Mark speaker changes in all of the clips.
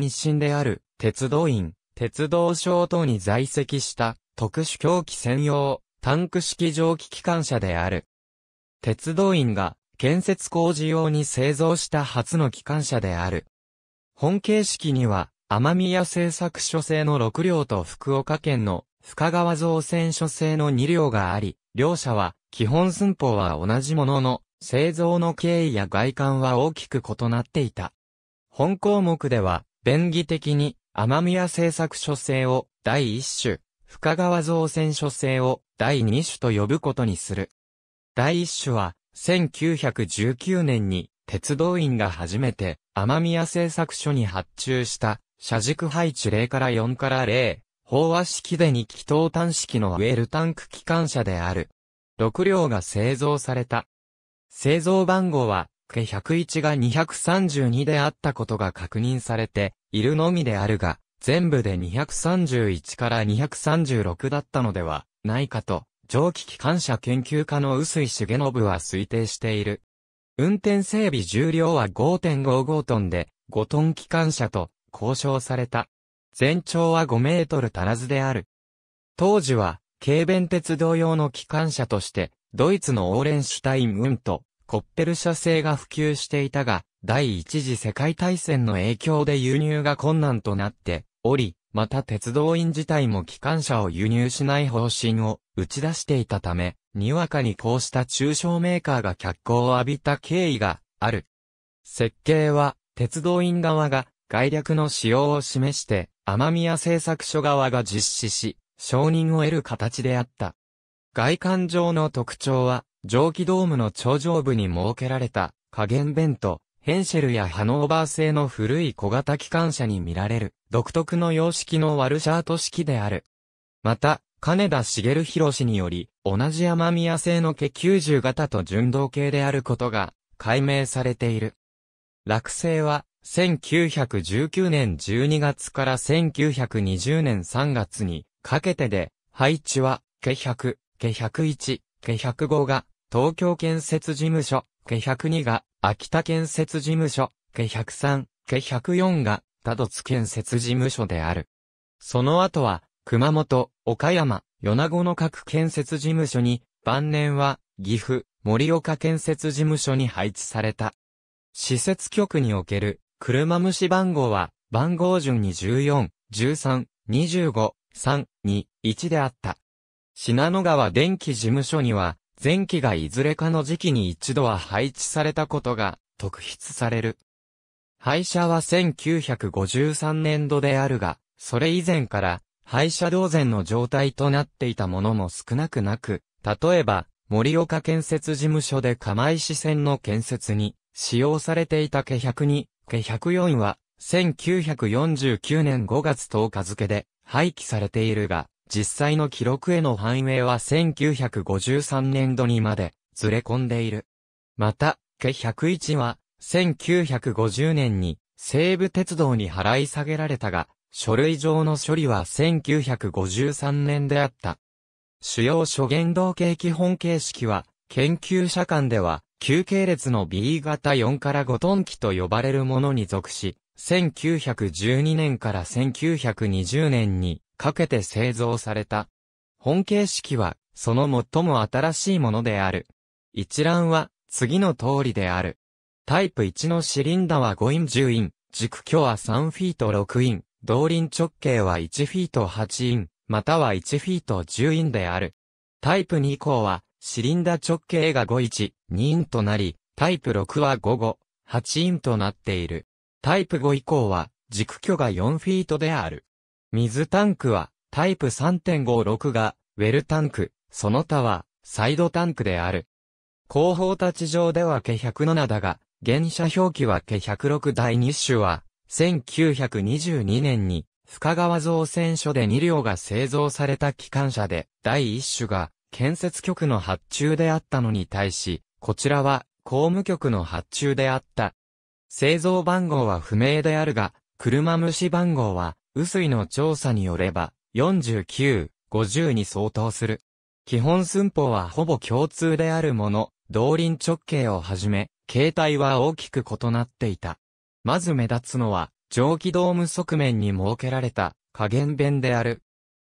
Speaker 1: 日進である、鉄道員、鉄道省等に在籍した、特殊狂気専用、タンク式蒸気機関車である。鉄道員が、建設工事用に製造した初の機関車である。本形式には、奄宮製作所製の6両と福岡県の深川造船所製の2両があり、両者は基本寸法は同じものの、製造の経緯や外観は大きく異なっていた。本項目では、便宜的に、天宮製作所制を第一種、深川造船所制を第二種と呼ぶことにする。第一種は、1919年に鉄道員が初めて天宮製作所に発注した車軸配置0から4から0、飽和式で2気筒端式のウェルタンク機関車である。6両が製造された。製造番号はケ101が232であったことが確認されているのみであるが、全部で231から236だったのではないかと、蒸気機関車研究家の薄井重信は推定している。運転整備重量は5.55トンで、5トン機関車と交渉された。全長は5メートル足らずである。当時は、軽便鉄道用の機関車として、ドイツのオーレンシュタイン運とコッペル社製が普及していたが、第一次世界大戦の影響で輸入が困難となっており、また鉄道員自体も機関車を輸入しない方針を打ち出していたため、にわかにこうした中小メーカーが脚光を浴びた経緯がある。設計は、鉄道員側が概略の使用を示して、天宮製作所側が実施し、承認を得る形であった。外観上の特徴は、蒸気ドームの頂上部に設けられた加減弁と、ヘンシェルやハノーバー製の古い小型機関車に見られる独特の様式のワルシャート式である。また、金田茂博により、同じ天宮製の毛90型と純同系であることが解明されている。落成は、1919年12月から1920年3月にかけてで、配置は、毛100、毛101、毛105が東京建設事務所、家102が、秋田建設事務所、家103、家104が、多度津建設事務所である。その後は、熊本、岡山、米子の各建設事務所に、晩年は、岐阜、森岡建設事務所に配置された。施設局における、車虫番号は、番号順に14、13、25、3、2、1であった。信濃川電気事務所には、前期がいずれかの時期に一度は配置されたことが特筆される。廃車は1953年度であるが、それ以前から廃車同然の状態となっていたものも少なくなく、例えば、森岡建設事務所で釜石線の建設に使用されていたケ102、ケ104は1949年5月10日付で廃棄されているが、実際の記録への反映は1953年度にまでずれ込んでいる。また、ケ101は1950年に西武鉄道に払い下げられたが、書類上の処理は1953年であった。主要諸言動形基本形式は、研究者間では、旧系列の B 型4から5トン機と呼ばれるものに属し、1912年から1920年にかけて製造された。本形式は、その最も新しいものである。一覧は、次の通りである。タイプ1のシリンダは5イン10イン、軸距は3フィート6イン、動輪直径は1フィート8イン、または1フィート10インである。タイプ2以降は、シリンダ直径が51、2インとなり、タイプ6は55、8インとなっている。タイプ5以降は、軸距が4フィートである。水タンクは、タイプ3.56が、ウェルタンク、その他は、サイドタンクである。後方立ち上ではケ107だが、現車表記はケ106第2種は、1922年に、深川造船所で2両が製造された機関車で、第1種が、建設局の発注であったのに対し、こちらは、公務局の発注であった。製造番号は不明であるが、車虫番号は、雨水の調査によれば、49、50に相当する。基本寸法はほぼ共通であるもの、動輪直径をはじめ、形態は大きく異なっていた。まず目立つのは、蒸気ドーム側面に設けられた加減弁である。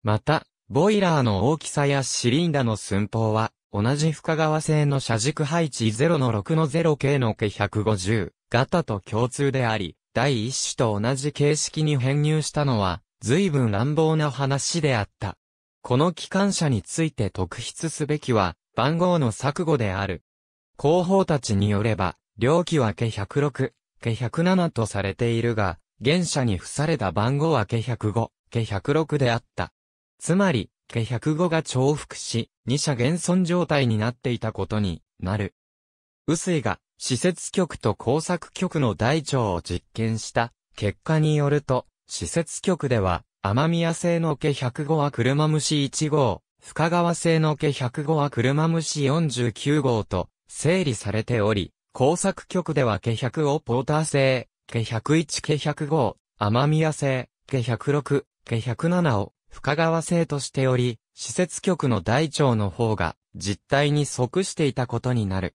Speaker 1: また、ボイラーの大きさやシリンダの寸法は、同じ深川製の車軸配置0の6の 0K の K150 型と共通であり、第一種と同じ形式に編入したのは、随分乱暴な話であった。この機関車について特筆すべきは、番号の錯誤である。広報たちによれば、両機は家106、家107とされているが、現社に付された番号は家105、家106であった。つまり、家105が重複し、二者現存状態になっていたことになる。薄いが施設局と工作局の台帳を実験した結果によると、施設局では、天宮製の毛105は車虫1号、深川製の毛105は車虫49号と整理されており、工作局では毛100をポーター製、毛101毛105、天宮製、毛106、毛107を深川製としており、施設局の台帳の方が実態に即していたことになる。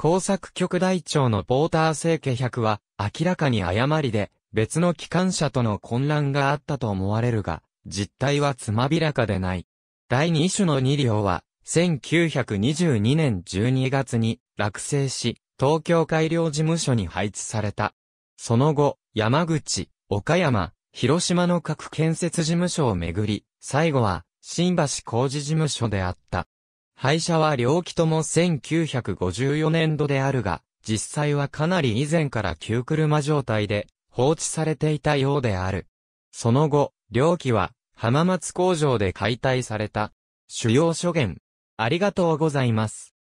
Speaker 1: 工作局台長のポーター清家100は、明らかに誤りで、別の機関車との混乱があったと思われるが、実態はつまびらかでない。第2種の2両は、1922年12月に落成し、東京改良事務所に配置された。その後、山口、岡山、広島の各建設事務所をめぐり、最後は、新橋工事事務所であった。廃車は両機とも1954年度であるが、実際はかなり以前から旧車状態で放置されていたようである。その後、両機は浜松工場で解体された。主要所言。ありがとうございます。